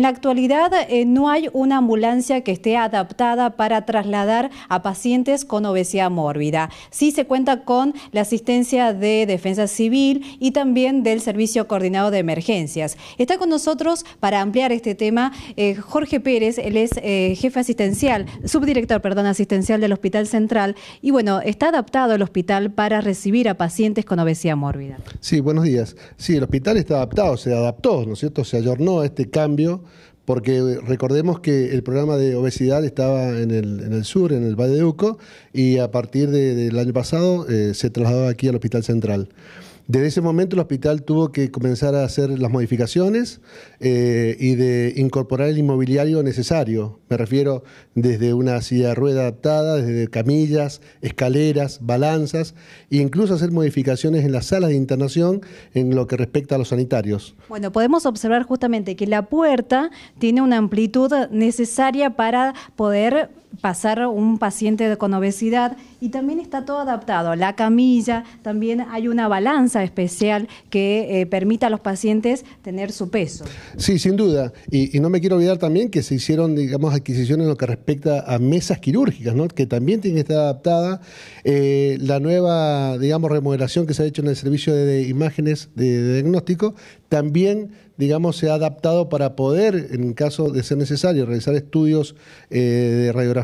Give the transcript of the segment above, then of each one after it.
En la actualidad eh, no hay una ambulancia que esté adaptada para trasladar a pacientes con obesidad mórbida. Sí se cuenta con la asistencia de Defensa Civil y también del Servicio Coordinado de Emergencias. Está con nosotros para ampliar este tema eh, Jorge Pérez, él es eh, jefe asistencial, subdirector, perdón, asistencial del Hospital Central y bueno, está adaptado el hospital para recibir a pacientes con obesidad mórbida. Sí, buenos días. Sí, el hospital está adaptado, se adaptó, ¿no es cierto? Se ayornó a este cambio porque recordemos que el programa de obesidad estaba en el, sur, en el Valle de Uco, y a partir del año pasado eh, se trasladó aquí al Hospital Central. Desde ese momento el hospital tuvo que comenzar a hacer las modificaciones eh, y de incorporar el inmobiliario necesario. Me refiero desde una silla de rueda adaptada, desde camillas, escaleras, balanzas e incluso hacer modificaciones en las salas de internación en lo que respecta a los sanitarios. Bueno, podemos observar justamente que la puerta tiene una amplitud necesaria para poder pasar un paciente con obesidad y también está todo adaptado, la camilla, también hay una balanza especial que eh, permita a los pacientes tener su peso. Sí, sin duda. Y, no me quiero olvidar también que se hicieron, digamos, adquisiciones en lo que respecta a mesas quirúrgicas, ¿no? que también tienen que estar adaptadas eh, la nueva, digamos, remodelación que se ha hecho en el servicio de, imágenes de, diagnóstico también digamos, se ha adaptado para poder, en caso de ser necesario, realizar estudios eh, de radiografía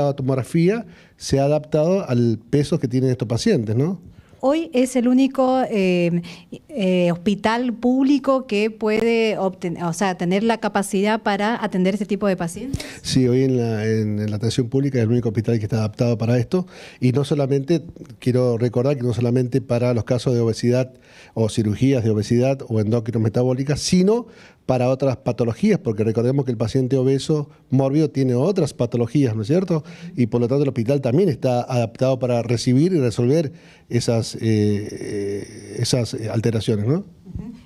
o tomografía se ha adaptado al peso que tienen estos pacientes, ¿no? Hoy es el único eh, eh, hospital público que puede obtener, o sea, tener la capacidad para atender este tipo de pacientes. Sí, hoy en la, atención pública es el único hospital que está adaptado para esto. Y no solamente, quiero recordar que no solamente para los casos de obesidad o cirugías de obesidad o endócrinos metabólicas, sino para otras patologías, porque recordemos que el paciente obeso morbido, tiene otras patologías, ¿no es cierto? Y por lo tanto el hospital también está adaptado para recibir y resolver esas, eh, eh, esas eh, alteraciones, ¿no?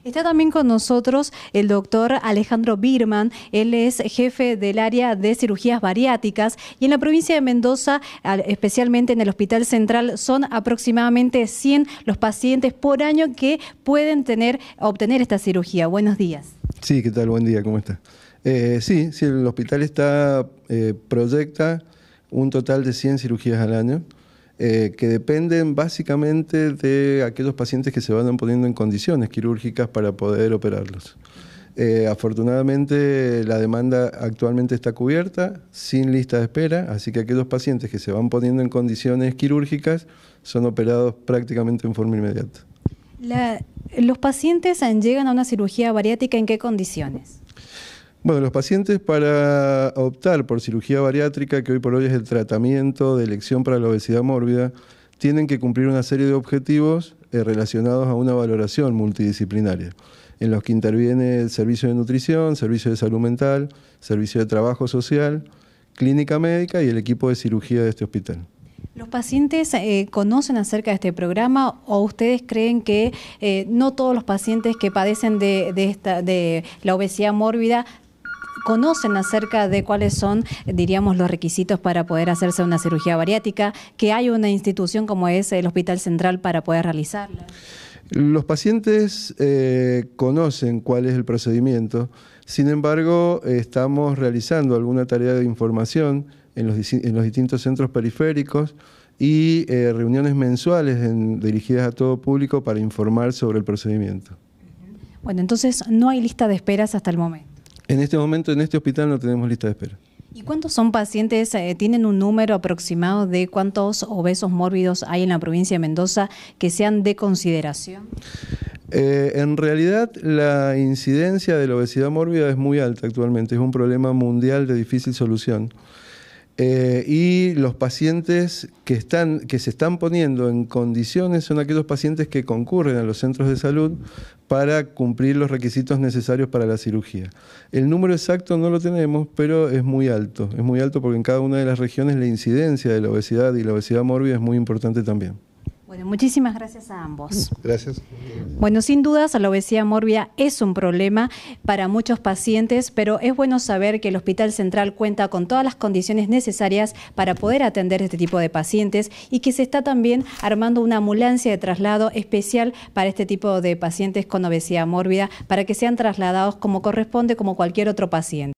Está también con nosotros el doctor Alejandro Birman. Él es jefe del área de cirugías bariáticas. y en la provincia de Mendoza, especialmente en el Hospital Central, son aproximadamente 100 los pacientes por año que pueden tener, obtener esta cirugía. Buenos días. Sí, ¿qué tal? Buen día, ¿cómo está? Eh, sí, el hospital está eh, proyecta un total de 100 cirugías al año, eh, que dependen básicamente de aquellos pacientes que se van poniendo en condiciones quirúrgicas para poder operarlos. afortunadamente la demanda actualmente está cubierta, sin lista de espera, así que aquellos pacientes que se van poniendo en condiciones quirúrgicas son operados prácticamente en forma inmediata. ¿Los pacientes llegan a una cirugía bariátrica en qué condiciones? Bueno, los pacientes para optar por cirugía bariátrica, que hoy por hoy es el tratamiento de elección para la obesidad mórbida, tienen que cumplir una serie de objetivos eh, relacionados a una valoración multidisciplinaria, en los que interviene el servicio de nutrición, servicio de salud mental, servicio de trabajo social, clínica médica y el equipo de cirugía de este hospital. ¿Los pacientes eh, conocen acerca de este programa o ustedes creen que eh, no todos los pacientes que padecen de, la obesidad mórbida conocen acerca de cuáles son, diríamos, los requisitos para poder hacerse una cirugía bariátrica, que hay una institución como es el Hospital Central para poder realizarla. Los pacientes eh, conocen cuál es el procedimiento, sin embargo, estamos realizando alguna tarea de información en los, distintos centros periféricos y eh, reuniones mensuales dirigidas a todo público para informar sobre el procedimiento. Bueno, entonces no hay lista de esperas hasta el momento. En este momento, en este hospital, no tenemos lista de espera. ¿Y cuántos son pacientes? Eh, ¿Tienen un número aproximado de cuántos obesos mórbidos hay en la provincia de Mendoza que sean de consideración? Eh, en realidad, la incidencia de la obesidad mórbida es muy alta actualmente. Es un problema mundial de difícil solución. Eh, y los pacientes que, están, que se están poniendo en condiciones son aquellos pacientes que concurren a los centros de salud para cumplir los requisitos necesarios para la cirugía. El número exacto no lo tenemos, pero es muy alto. Es muy alto porque en cada una de las regiones la incidencia de la obesidad y la obesidad mórbida es muy importante también. Bueno, muchísimas gracias a ambos. Mm, gracias. Bueno, sin dudas, la obesidad mórbida es un problema para muchos pacientes, pero es bueno saber que el Hospital Central cuenta con todas las condiciones necesarias para poder atender este tipo de pacientes y que se está también armando una ambulancia de traslado especial para este tipo de pacientes con obesidad mórbida para que sean trasladados como corresponde como cualquier otro paciente.